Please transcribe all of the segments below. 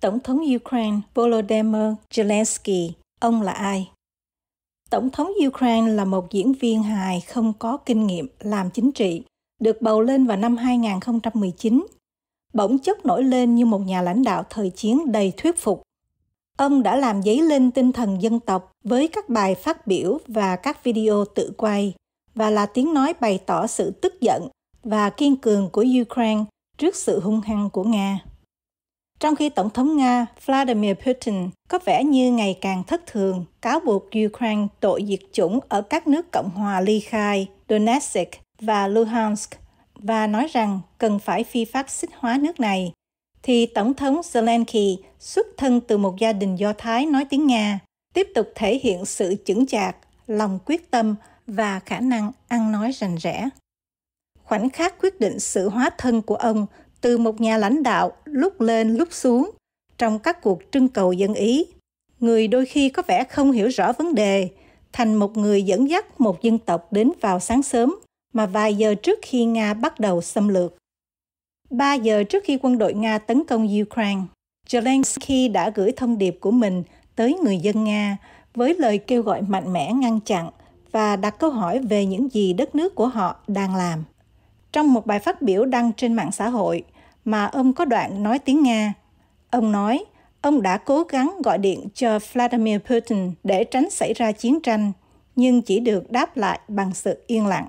Tổng thống Ukraine Volodymyr Zelensky, ông là ai? Tổng thống Ukraine là một diễn viên hài không có kinh nghiệm làm chính trị, được bầu lên vào năm 2019. Bỗng chốc nổi lên như một nhà lãnh đạo thời chiến đầy thuyết phục. Ông đã làm dấy lên tinh thần dân tộc với các bài phát biểu và các video tự quay và là tiếng nói bày tỏ sự tức giận và kiên cường của Ukraine trước sự hung hăng của Nga trong khi Tổng thống Nga Vladimir Putin có vẻ như ngày càng thất thường, cáo buộc Ukraine tội diệt chủng ở các nước Cộng hòa ly khai Donetsk và Luhansk và nói rằng cần phải phi pháp xích hóa nước này, thì Tổng thống Zelensky xuất thân từ một gia đình Do Thái nói tiếng Nga, tiếp tục thể hiện sự chững chạc, lòng quyết tâm và khả năng ăn nói rành rẽ. Khoảnh khắc quyết định sự hóa thân của ông từ một nhà lãnh đạo lúc lên lúc xuống trong các cuộc trưng cầu dân ý. Người đôi khi có vẻ không hiểu rõ vấn đề, thành một người dẫn dắt một dân tộc đến vào sáng sớm mà vài giờ trước khi Nga bắt đầu xâm lược. Ba giờ trước khi quân đội Nga tấn công Ukraine, Zelensky đã gửi thông điệp của mình tới người dân Nga với lời kêu gọi mạnh mẽ ngăn chặn và đặt câu hỏi về những gì đất nước của họ đang làm. Trong một bài phát biểu đăng trên mạng xã hội, mà ông có đoạn nói tiếng Nga. Ông nói, ông đã cố gắng gọi điện cho Vladimir Putin để tránh xảy ra chiến tranh, nhưng chỉ được đáp lại bằng sự yên lặng.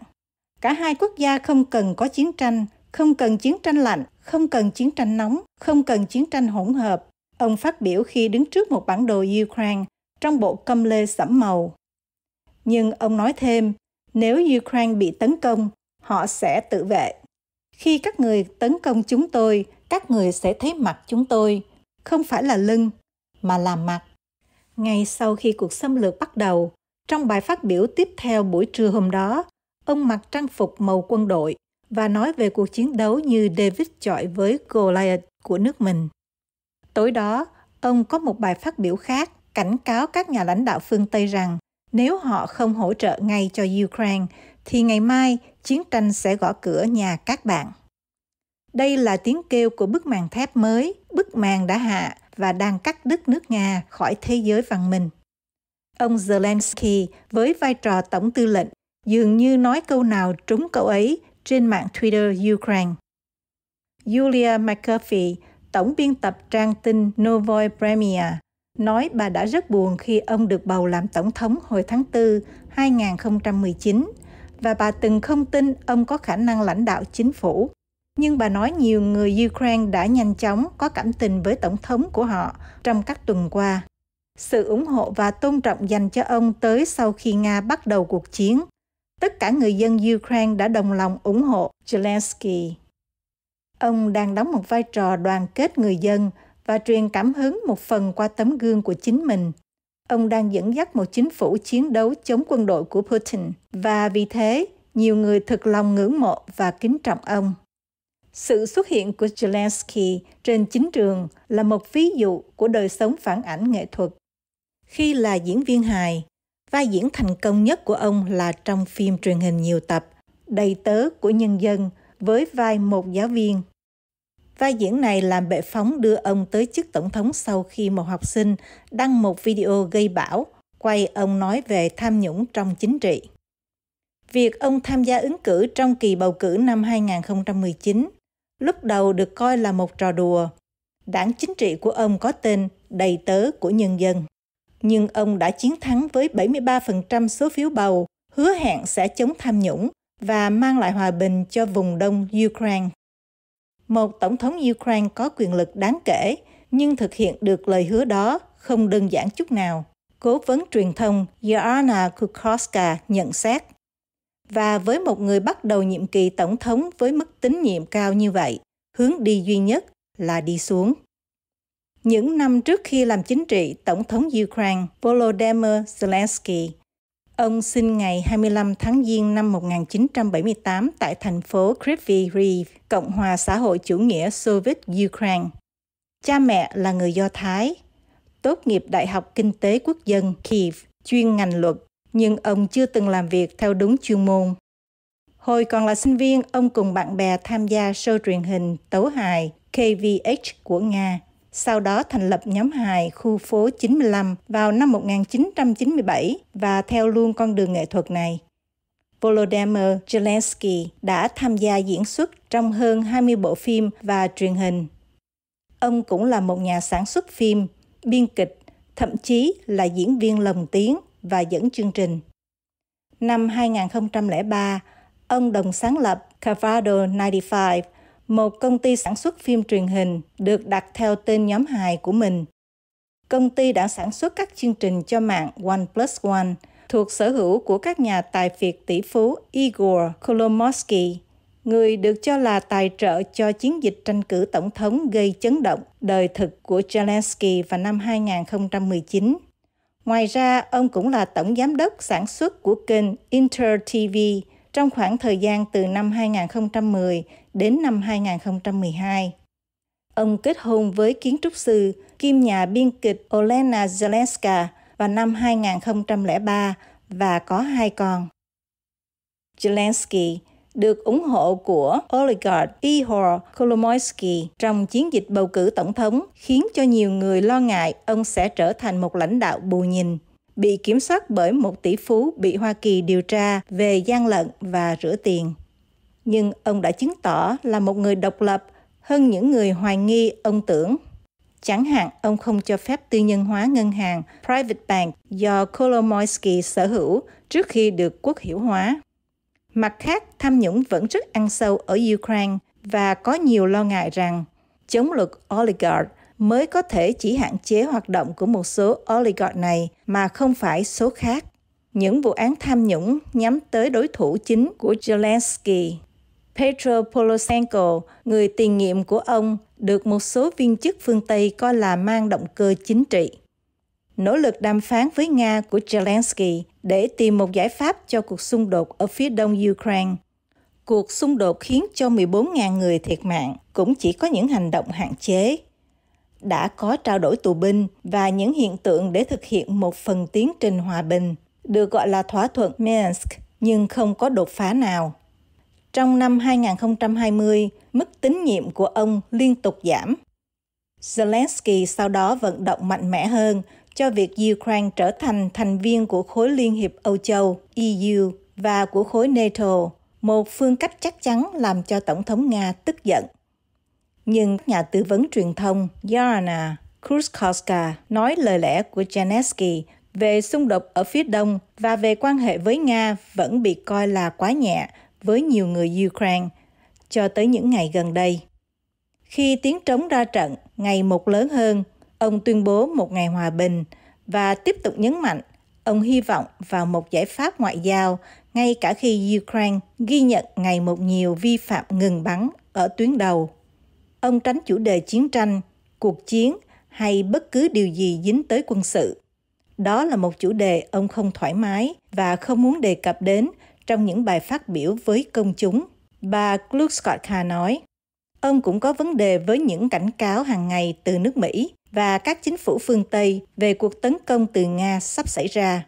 Cả hai quốc gia không cần có chiến tranh, không cần chiến tranh lạnh, không cần chiến tranh nóng, không cần chiến tranh hỗn hợp. Ông phát biểu khi đứng trước một bản đồ Ukraine trong bộ câm lê sẫm màu. Nhưng ông nói thêm, nếu Ukraine bị tấn công, họ sẽ tự vệ. Khi các người tấn công chúng tôi, các người sẽ thấy mặt chúng tôi, không phải là lưng, mà là mặt. Ngay sau khi cuộc xâm lược bắt đầu, trong bài phát biểu tiếp theo buổi trưa hôm đó, ông mặc trang phục màu quân đội và nói về cuộc chiến đấu như David chọi với Goliath của nước mình. Tối đó, ông có một bài phát biểu khác cảnh cáo các nhà lãnh đạo phương Tây rằng nếu họ không hỗ trợ ngay cho Ukraine, thì ngày mai chiến tranh sẽ gõ cửa nhà các bạn. Đây là tiếng kêu của bức màn thép mới, bức màn đã hạ và đang cắt đứt nước Nga khỏi thế giới văn minh. Ông Zelensky với vai trò tổng tư lệnh dường như nói câu nào trúng cậu ấy trên mạng Twitter Ukraine. Julia McAfee, tổng biên tập trang tin Novoy Premier, nói bà đã rất buồn khi ông được bầu làm tổng thống hồi tháng 4, 2019 và bà từng không tin ông có khả năng lãnh đạo chính phủ. Nhưng bà nói nhiều người Ukraine đã nhanh chóng có cảm tình với tổng thống của họ trong các tuần qua. Sự ủng hộ và tôn trọng dành cho ông tới sau khi Nga bắt đầu cuộc chiến. Tất cả người dân Ukraine đã đồng lòng ủng hộ Zelensky. Ông đang đóng một vai trò đoàn kết người dân và truyền cảm hứng một phần qua tấm gương của chính mình ông đang dẫn dắt một chính phủ chiến đấu chống quân đội của Putin và vì thế nhiều người thực lòng ngưỡng mộ và kính trọng ông. Sự xuất hiện của Zelensky trên chính trường là một ví dụ của đời sống phản ảnh nghệ thuật. Khi là diễn viên hài, vai diễn thành công nhất của ông là trong phim truyền hình nhiều tập Đầy tớ của nhân dân với vai một giáo viên Vai diễn này làm bệ phóng đưa ông tới chức tổng thống sau khi một học sinh đăng một video gây bão, quay ông nói về tham nhũng trong chính trị. Việc ông tham gia ứng cử trong kỳ bầu cử năm 2019 lúc đầu được coi là một trò đùa. Đảng chính trị của ông có tên Đầy tớ của nhân dân. Nhưng ông đã chiến thắng với 73% số phiếu bầu, hứa hẹn sẽ chống tham nhũng và mang lại hòa bình cho vùng đông Ukraine một tổng thống Ukraine có quyền lực đáng kể, nhưng thực hiện được lời hứa đó không đơn giản chút nào. Cố vấn truyền thông Yana Kukoska nhận xét. Và với một người bắt đầu nhiệm kỳ tổng thống với mức tín nhiệm cao như vậy, hướng đi duy nhất là đi xuống. Những năm trước khi làm chính trị, Tổng thống Ukraine Volodymyr Zelensky Ông sinh ngày 25 tháng Giêng năm 1978 tại thành phố Kryvyi Rih, Cộng hòa xã hội chủ nghĩa Soviet Ukraine. Cha mẹ là người Do Thái, tốt nghiệp Đại học Kinh tế Quốc dân Kiev, chuyên ngành luật, nhưng ông chưa từng làm việc theo đúng chuyên môn. Hồi còn là sinh viên, ông cùng bạn bè tham gia show truyền hình Tấu hài KVH của Nga sau đó thành lập nhóm hài khu phố 95 vào năm 1997 và theo luôn con đường nghệ thuật này. Volodymyr Zelensky đã tham gia diễn xuất trong hơn 20 bộ phim và truyền hình. Ông cũng là một nhà sản xuất phim, biên kịch, thậm chí là diễn viên lồng tiếng và dẫn chương trình. Năm 2003, ông đồng sáng lập Cavado 95 một công ty sản xuất phim truyền hình được đặt theo tên nhóm hài của mình. Công ty đã sản xuất các chương trình cho mạng One Plus One thuộc sở hữu của các nhà tài phiệt tỷ phú Igor Kolomoski, người được cho là tài trợ cho chiến dịch tranh cử tổng thống gây chấn động đời thực của Zelensky vào năm 2019. Ngoài ra, ông cũng là tổng giám đốc sản xuất của kênh Inter TV, trong khoảng thời gian từ năm 2010 đến năm 2012. Ông kết hôn với kiến trúc sư, kim nhà biên kịch Olena Zelenska vào năm 2003 và có hai con. Zelensky được ủng hộ của oligarch Ihor Kolomoisky trong chiến dịch bầu cử tổng thống khiến cho nhiều người lo ngại ông sẽ trở thành một lãnh đạo bù nhìn bị kiểm soát bởi một tỷ phú bị Hoa Kỳ điều tra về gian lận và rửa tiền. Nhưng ông đã chứng tỏ là một người độc lập hơn những người hoài nghi ông tưởng. Chẳng hạn, ông không cho phép tư nhân hóa ngân hàng Private Bank do Kolomoisky sở hữu trước khi được quốc hiểu hóa. Mặt khác, tham nhũng vẫn rất ăn sâu ở Ukraine và có nhiều lo ngại rằng chống luật oligarch mới có thể chỉ hạn chế hoạt động của một số oligarch này mà không phải số khác. Những vụ án tham nhũng nhắm tới đối thủ chính của Zelensky. Petro Poroshenko, người tiền nhiệm của ông, được một số viên chức phương Tây coi là mang động cơ chính trị. Nỗ lực đàm phán với Nga của Zelensky để tìm một giải pháp cho cuộc xung đột ở phía đông Ukraine cuộc xung đột khiến cho 14.000 người thiệt mạng cũng chỉ có những hành động hạn chế đã có trao đổi tù binh và những hiện tượng để thực hiện một phần tiến trình hòa bình, được gọi là thỏa thuận Minsk, nhưng không có đột phá nào. Trong năm 2020, mức tín nhiệm của ông liên tục giảm. Zelensky sau đó vận động mạnh mẽ hơn cho việc Ukraine trở thành thành viên của khối Liên hiệp Âu Châu EU và của khối NATO, một phương cách chắc chắn làm cho Tổng thống Nga tức giận nhưng nhà tư vấn truyền thông Yarana Kurskowska nói lời lẽ của Janesky về xung đột ở phía đông và về quan hệ với Nga vẫn bị coi là quá nhẹ với nhiều người Ukraine cho tới những ngày gần đây. Khi tiếng trống ra trận ngày một lớn hơn, ông tuyên bố một ngày hòa bình và tiếp tục nhấn mạnh ông hy vọng vào một giải pháp ngoại giao ngay cả khi Ukraine ghi nhận ngày một nhiều vi phạm ngừng bắn ở tuyến đầu ông tránh chủ đề chiến tranh, cuộc chiến hay bất cứ điều gì dính tới quân sự. Đó là một chủ đề ông không thoải mái và không muốn đề cập đến trong những bài phát biểu với công chúng. Bà Kluskotka nói, ông cũng có vấn đề với những cảnh cáo hàng ngày từ nước Mỹ và các chính phủ phương Tây về cuộc tấn công từ Nga sắp xảy ra.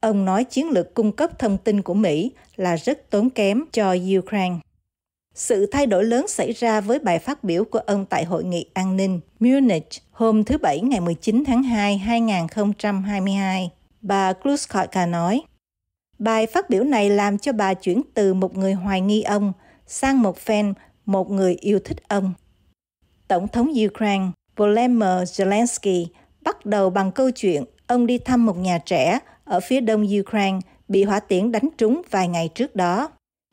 Ông nói chiến lược cung cấp thông tin của Mỹ là rất tốn kém cho Ukraine. Sự thay đổi lớn xảy ra với bài phát biểu của ông tại Hội nghị An ninh Munich hôm thứ Bảy ngày 19 tháng 2, 2022. Bà Kluskoyka nói, Bài phát biểu này làm cho bà chuyển từ một người hoài nghi ông sang một fan, một người yêu thích ông. Tổng thống Ukraine Volodymyr Zelensky bắt đầu bằng câu chuyện ông đi thăm một nhà trẻ ở phía đông Ukraine bị hỏa tiễn đánh trúng vài ngày trước đó.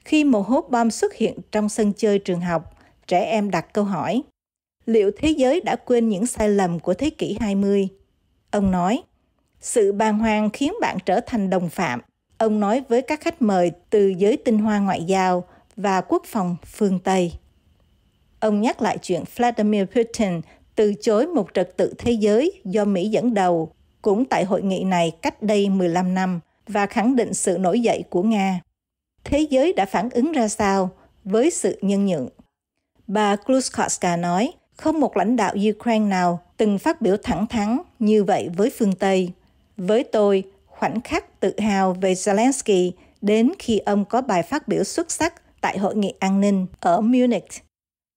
Khi một hố bom xuất hiện trong sân chơi trường học, trẻ em đặt câu hỏi, liệu thế giới đã quên những sai lầm của thế kỷ 20? Ông nói, sự bàng hoàng khiến bạn trở thành đồng phạm. Ông nói với các khách mời từ giới tinh hoa ngoại giao và quốc phòng phương Tây. Ông nhắc lại chuyện Vladimir Putin từ chối một trật tự thế giới do Mỹ dẫn đầu cũng tại hội nghị này cách đây 15 năm và khẳng định sự nổi dậy của Nga thế giới đã phản ứng ra sao với sự nhân nhượng. Bà Kluskowska nói, không một lãnh đạo Ukraine nào từng phát biểu thẳng thắn như vậy với phương Tây. Với tôi, khoảnh khắc tự hào về Zelensky đến khi ông có bài phát biểu xuất sắc tại Hội nghị An ninh ở Munich.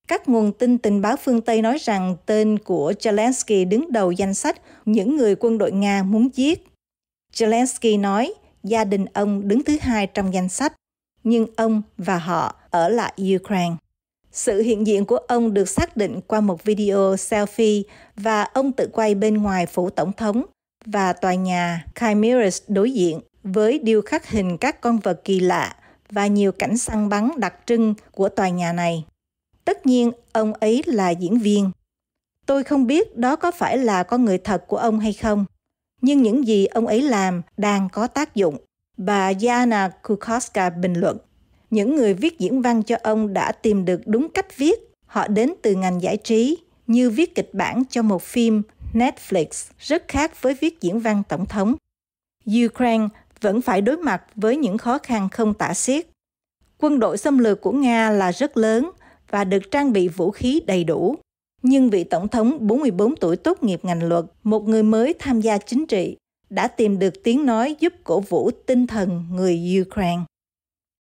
Các nguồn tin tình báo phương Tây nói rằng tên của Zelensky đứng đầu danh sách những người quân đội Nga muốn giết. Zelensky nói gia đình ông đứng thứ hai trong danh sách nhưng ông và họ ở lại Ukraine. Sự hiện diện của ông được xác định qua một video selfie và ông tự quay bên ngoài phủ tổng thống và tòa nhà Chimeras đối diện với điêu khắc hình các con vật kỳ lạ và nhiều cảnh săn bắn đặc trưng của tòa nhà này. Tất nhiên, ông ấy là diễn viên. Tôi không biết đó có phải là con người thật của ông hay không, nhưng những gì ông ấy làm đang có tác dụng. Bà Jana Kukoska bình luận, những người viết diễn văn cho ông đã tìm được đúng cách viết. Họ đến từ ngành giải trí, như viết kịch bản cho một phim Netflix, rất khác với viết diễn văn tổng thống. Ukraine vẫn phải đối mặt với những khó khăn không tả xiết. Quân đội xâm lược của Nga là rất lớn và được trang bị vũ khí đầy đủ. Nhưng vị tổng thống 44 tuổi tốt nghiệp ngành luật, một người mới tham gia chính trị, đã tìm được tiếng nói giúp cổ vũ tinh thần người Ukraine.